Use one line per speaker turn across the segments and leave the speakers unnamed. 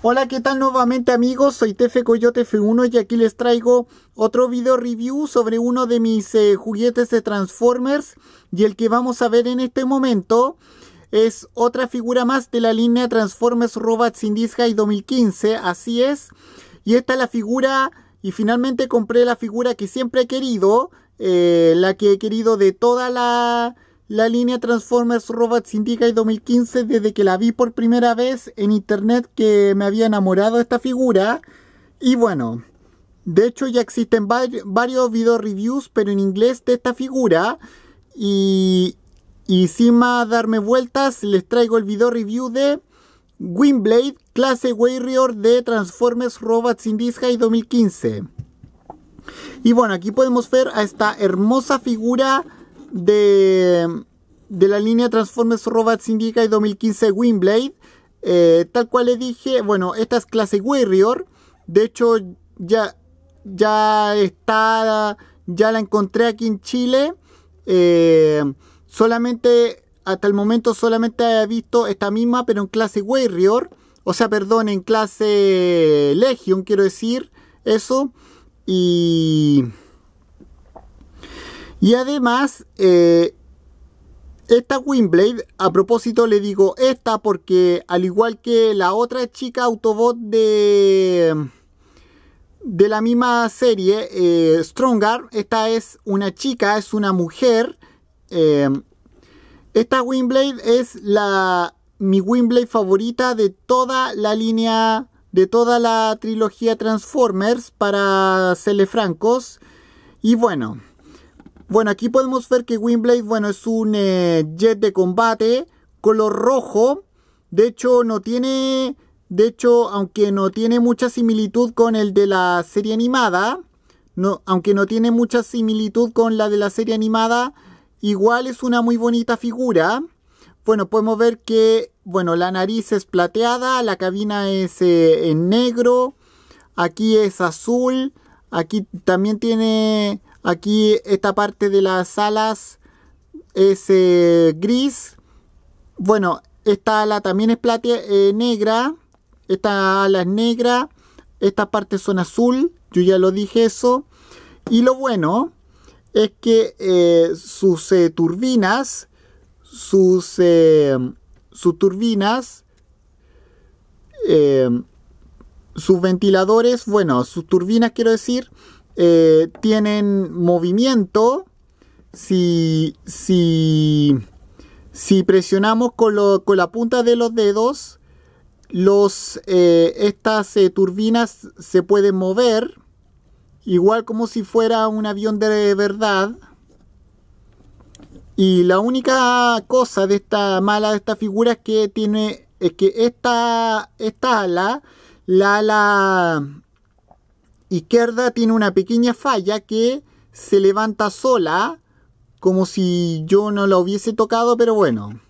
Hola, ¿qué tal nuevamente amigos? Soy Tefe Coyote F1 y aquí les traigo otro video review sobre uno de mis eh, juguetes de Transformers y el que vamos a ver en este momento es otra figura más de la línea Transformers Robots in Disguise 2015, así es. Y esta es la figura y finalmente compré la figura que siempre he querido, eh, la que he querido de toda la la línea Transformers Robots Syndicate 2015 desde que la vi por primera vez en internet que me había enamorado de esta figura. Y bueno, de hecho ya existen varios video reviews, pero en inglés de esta figura. Y, y sin más darme vueltas, les traigo el video review de Windblade Clase Warrior de Transformers Robots Syndicate 2015. Y bueno, aquí podemos ver a esta hermosa figura de, de la línea Transformers Robot Syndicate 2015 Windblade. Eh, tal cual le dije, bueno, esta es clase Warrior. De hecho, ya, ya está, ya la encontré aquí en Chile. Eh, solamente, hasta el momento solamente he visto esta misma, pero en clase Warrior. O sea, perdón, en clase Legion, quiero decir eso. Y... Y además, eh, esta Windblade, a propósito le digo esta porque al igual que la otra chica Autobot de, de la misma serie, eh, Strongarm, esta es una chica, es una mujer. Eh, esta Windblade es la, mi Windblade favorita de toda la línea, de toda la trilogía Transformers, para serle francos. Y bueno... Bueno, aquí podemos ver que Windblade, bueno, es un eh, jet de combate color rojo. De hecho, no tiene... De hecho, aunque no tiene mucha similitud con el de la serie animada, no, aunque no tiene mucha similitud con la de la serie animada, igual es una muy bonita figura. Bueno, podemos ver que, bueno, la nariz es plateada, la cabina es eh, en negro, aquí es azul, aquí también tiene Aquí esta parte de las alas es eh, gris. Bueno, esta ala también es platea, eh, negra. Esta ala es negra. Estas partes son azul. Yo ya lo dije eso. Y lo bueno es que eh, sus turbinas, sus, sus turbinas, sus ventiladores, bueno, sus turbinas quiero decir, eh, tienen movimiento, si, si, si presionamos con, la punta de los dedos, los, eh, estas eh, turbinas se pueden mover, igual como si fuera un avión de verdad. Y la única cosa de esta mala de esta figura es que tiene es que esta, esta ala, la ala izquierda tiene una pequeña falla que se levanta sola, como si yo no la hubiese tocado, pero bueno.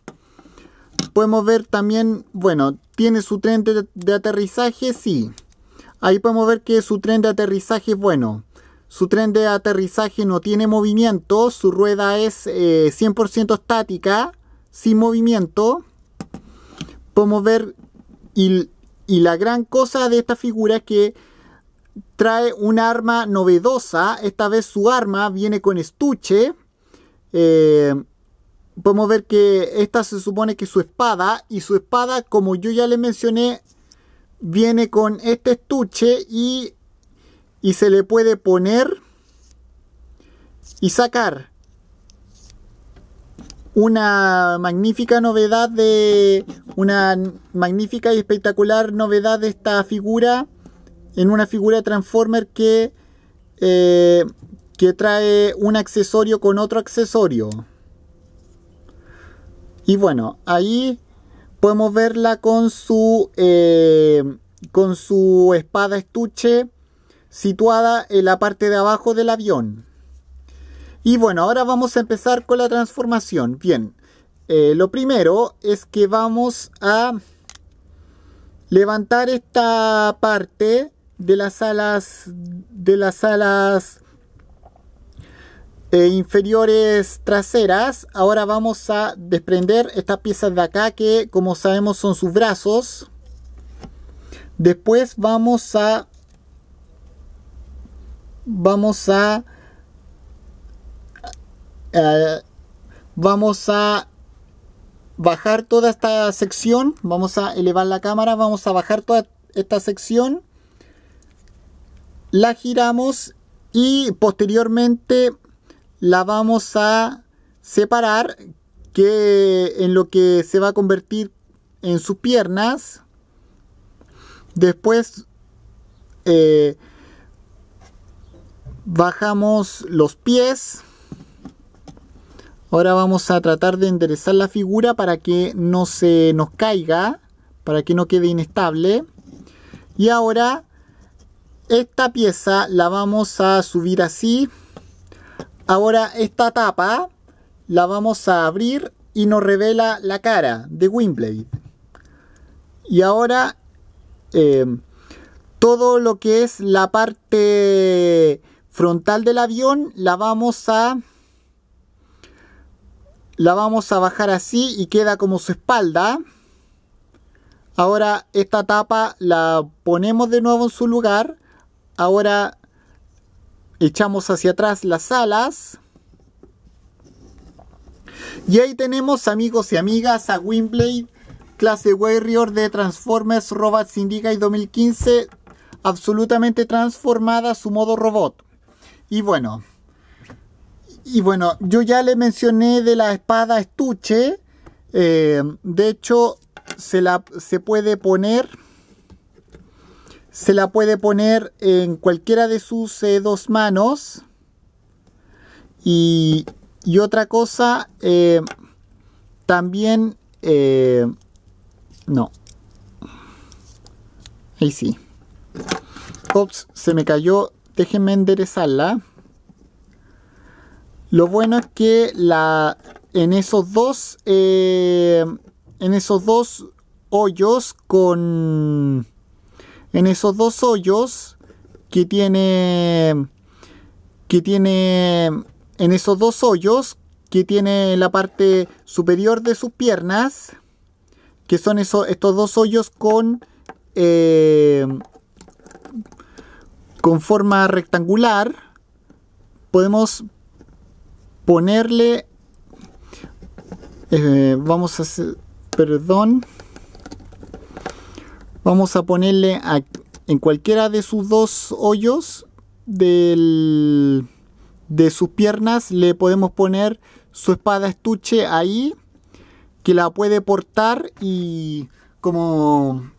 Podemos ver también, bueno, tiene su tren de, aterrizaje, sí. Ahí podemos ver que su tren de aterrizaje es bueno. Su tren de aterrizaje no tiene movimiento, su rueda es 100% eh, estática, sin movimiento. Podemos ver, y, y la gran cosa de esta figura es que trae un arma novedosa. Esta vez su arma viene con estuche. Eh, podemos ver que esta se supone que es su espada. Y su espada, como yo ya le mencioné, viene con este estuche y, y se le puede poner y sacar. Una magnífica novedad de. Una magnífica y espectacular novedad de esta figura en una figura de Transformer que, eh, que trae un accesorio con otro accesorio. Y bueno, ahí podemos verla con su, eh, con su espada estuche situada en la parte de abajo del avión. Y bueno, ahora vamos a empezar con la transformación. Bien, eh, lo primero es que vamos a levantar esta parte de las alas de las alas eh, inferiores traseras ahora vamos a desprender estas piezas de acá que como sabemos son sus brazos después vamos a vamos a eh, vamos a bajar toda esta sección vamos a elevar la cámara vamos a bajar toda esta sección la giramos y posteriormente la vamos a separar que en lo que se va a convertir en sus piernas después eh, bajamos los pies ahora vamos a tratar de enderezar la figura para que no se nos caiga para que no quede inestable y ahora esta pieza la vamos a subir así. Ahora esta tapa la vamos a abrir y nos revela la cara de Windblade. Y ahora em, todo lo que es la parte frontal del avión la vamos a la vamos a bajar así y queda como su espalda. Ahora esta tapa la ponemos de nuevo en su lugar Ahora echamos hacia atrás las alas. Y ahí tenemos, amigos y amigas, a Windblade, clase Warrior de Transformers Robot y 2015, absolutamente transformada su modo robot. Y bueno, y bueno, yo ya le mencioné de la espada estuche. Eh, de hecho, se, la, se puede poner se la puede poner en cualquiera de sus eh, dos manos. Y, otra cosa, eh, también... Eh, no. Ahí sí. Ops, se me cayó. Déjenme enderezarla. Lo bueno es que la, en esos dos... en esos dos hoyos con en esos dos hoyos que tiene que tiene en esos dos hoyos que tiene la parte superior de sus piernas que son esos, estos dos hoyos con eh, con forma rectangular podemos ponerle eh, vamos a hacer perdón Vamos a ponerle en cualquiera de sus dos hoyos de sus piernas le podemos poner su espada estuche ahí que la puede portar y como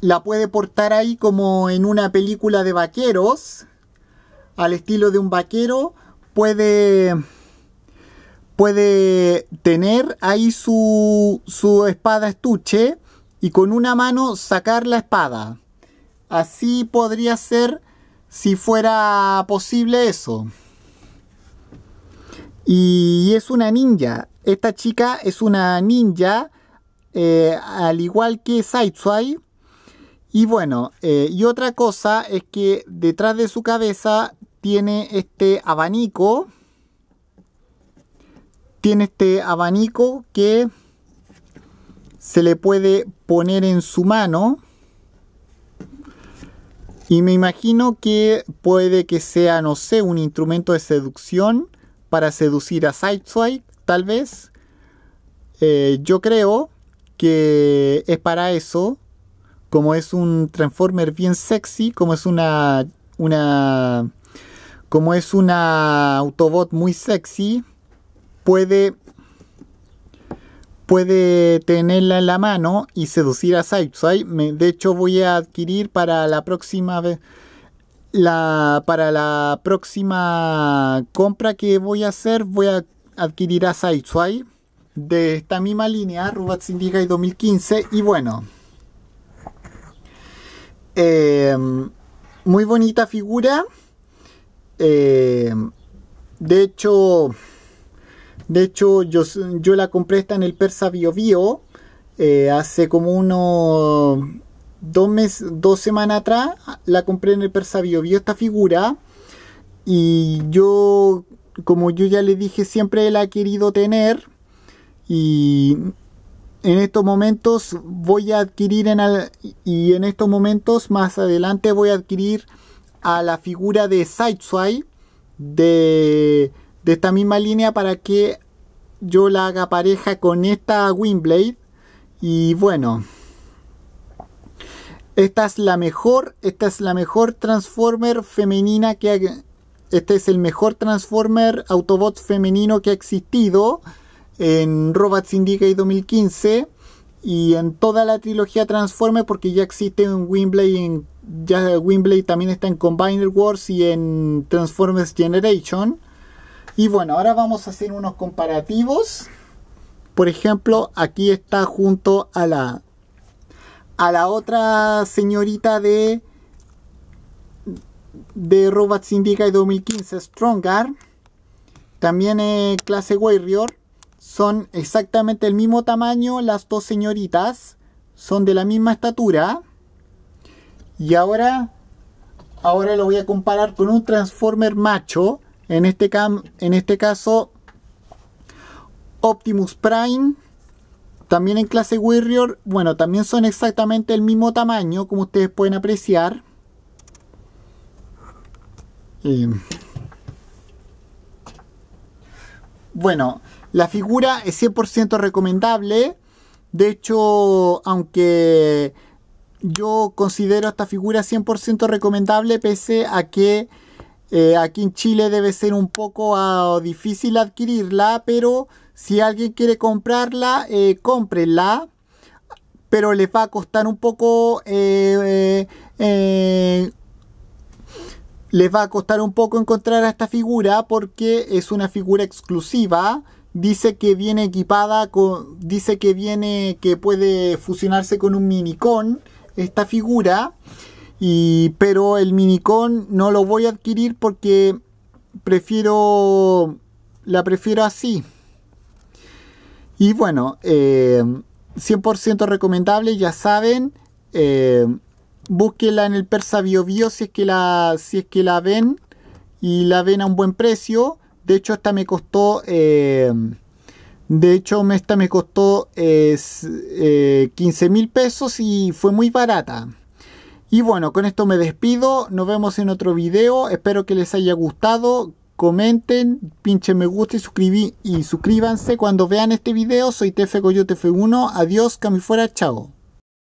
la puede portar ahí como en una película de vaqueros al estilo de un vaquero puede puede tener ahí su, su espada estuche y con una mano sacar la espada. Así podría ser si fuera posible eso. Y es una ninja. Esta chica es una ninja, eh, al igual que Saitsuai. Y bueno, eh, y otra cosa es que detrás de su cabeza tiene este abanico. Tiene este abanico que se le puede poner en su mano. Y me imagino que puede que sea, no sé, un instrumento de seducción para seducir a Sideswipe, tal vez. Eh, yo creo que es para eso. Como es un Transformer bien sexy, como es una. una como es una Autobot muy sexy, puede puede tenerla en la mano y seducir a Sitesway. De hecho, voy a adquirir para la próxima La, para la próxima compra que voy a hacer, voy a adquirir a Sitesway de esta misma línea, Rubat Syndicate 2015. Y bueno, em, muy bonita figura. Em, de hecho, de hecho, yo, yo la compré esta en el Persa Bio Bio eh, hace como unos dos meses, dos semanas atrás. La compré en el Persa Bio Bio esta figura. Y yo, como yo ya le dije, siempre la he querido tener. Y en estos momentos voy a adquirir en al, y en estos momentos más adelante voy a adquirir a la figura de Sideswipe de de esta misma línea para que yo la haga pareja con esta Windblade. Y bueno, esta es la mejor, esta es la mejor Transformer femenina que este es el mejor Transformer Autobot femenino que ha existido en Robot Syndicate 2015 y en toda la trilogía Transformer porque ya existe en Windblade en, ya Windblade también está en Combiner Wars y en Transformers Generation y bueno, ahora vamos a hacer unos comparativos. Por ejemplo, aquí está junto a la a la otra señorita de de Robot Syndicate 2015 Stronger. también eh, clase Warrior son exactamente el mismo tamaño las dos señoritas son de la misma estatura y ahora ahora lo voy a comparar con un Transformer macho en este, cam en este caso, Optimus Prime, también en clase Warrior, bueno, también son exactamente el mismo tamaño, como ustedes pueden apreciar. Bueno, la figura es 100% recomendable. De hecho, aunque yo considero esta figura 100% recomendable, pese a que eh, aquí en Chile debe ser un poco ah, difícil adquirirla, pero si alguien quiere comprarla, eh, cómprenla. Pero les va a costar un poco. Eh, eh, les va a costar un poco encontrar a esta figura porque es una figura exclusiva. Dice que viene equipada con. Dice que viene. que puede fusionarse con un minicón Esta figura pero el minicón no lo voy a adquirir porque prefiero la prefiero así. Y bueno, 100% eh, recomendable, ya saben. Eh, búsquenla en el Persa Bio, si es que la si es que la ven y la ven a un buen precio. De hecho, esta me costó eh, de hecho, esta me costó 15 eh, mil pesos y fue muy barata. Y bueno, con esto me despido. Nos vemos en otro video. Espero que les haya gustado. Comenten, pinchen me gusta y, y suscríbanse cuando vean este video. Soy TF Coyote 1 Adiós, Camifuera. fuera, chao.